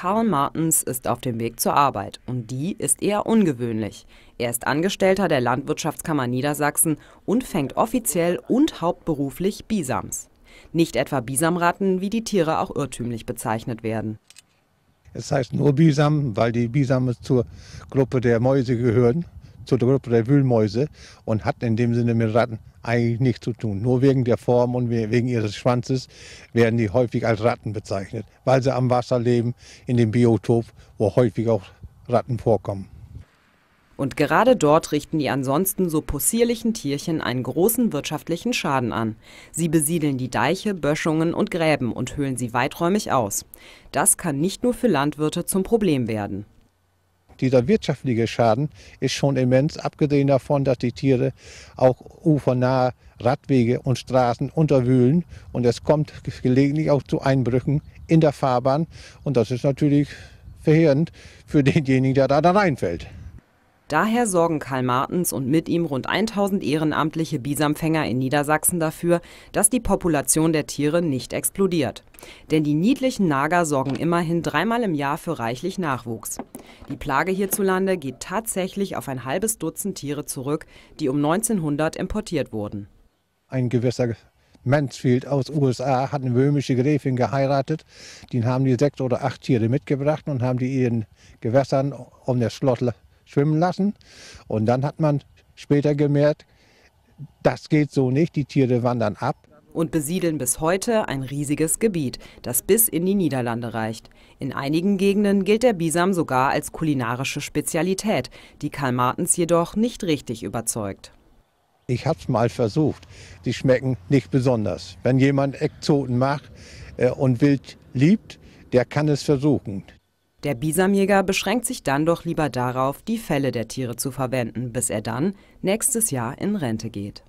Karl Martens ist auf dem Weg zur Arbeit und die ist eher ungewöhnlich. Er ist Angestellter der Landwirtschaftskammer Niedersachsen und fängt offiziell und hauptberuflich Bisams. Nicht etwa Bisamratten, wie die Tiere auch irrtümlich bezeichnet werden. Es heißt nur Bisam, weil die Bisamme zur Gruppe der Mäuse gehören zu der Gruppe der Wühlmäuse und hat in dem Sinne mit Ratten eigentlich nichts zu tun. Nur wegen der Form und wegen ihres Schwanzes werden die häufig als Ratten bezeichnet, weil sie am Wasser leben, in dem Biotop, wo häufig auch Ratten vorkommen. Und gerade dort richten die ansonsten so possierlichen Tierchen einen großen wirtschaftlichen Schaden an. Sie besiedeln die Deiche, Böschungen und Gräben und höhlen sie weiträumig aus. Das kann nicht nur für Landwirte zum Problem werden dieser wirtschaftliche Schaden ist schon immens, abgesehen davon, dass die Tiere auch ufernahe Radwege und Straßen unterwühlen und es kommt gelegentlich auch zu Einbrüchen in der Fahrbahn und das ist natürlich verheerend für denjenigen, der da, da reinfällt. Daher sorgen Karl Martens und mit ihm rund 1000 ehrenamtliche Bisamfänger in Niedersachsen dafür, dass die Population der Tiere nicht explodiert. Denn die niedlichen Nager sorgen immerhin dreimal im Jahr für reichlich Nachwuchs. Die Plage hierzulande geht tatsächlich auf ein halbes Dutzend Tiere zurück, die um 1900 importiert wurden. Ein gewisser Mansfield aus USA hat eine böhmische Gräfin geheiratet. Den haben die sechs oder acht Tiere mitgebracht und haben die ihren Gewässern um das Schlottle schwimmen lassen. Und dann hat man später gemerkt, das geht so nicht, die Tiere wandern ab. Und besiedeln bis heute ein riesiges Gebiet, das bis in die Niederlande reicht. In einigen Gegenden gilt der Bisam sogar als kulinarische Spezialität, die Karl Martens jedoch nicht richtig überzeugt. Ich habe es mal versucht. Die schmecken nicht besonders. Wenn jemand Exoten macht äh, und wild liebt, der kann es versuchen. Der Bisamjäger beschränkt sich dann doch lieber darauf, die Felle der Tiere zu verwenden, bis er dann nächstes Jahr in Rente geht.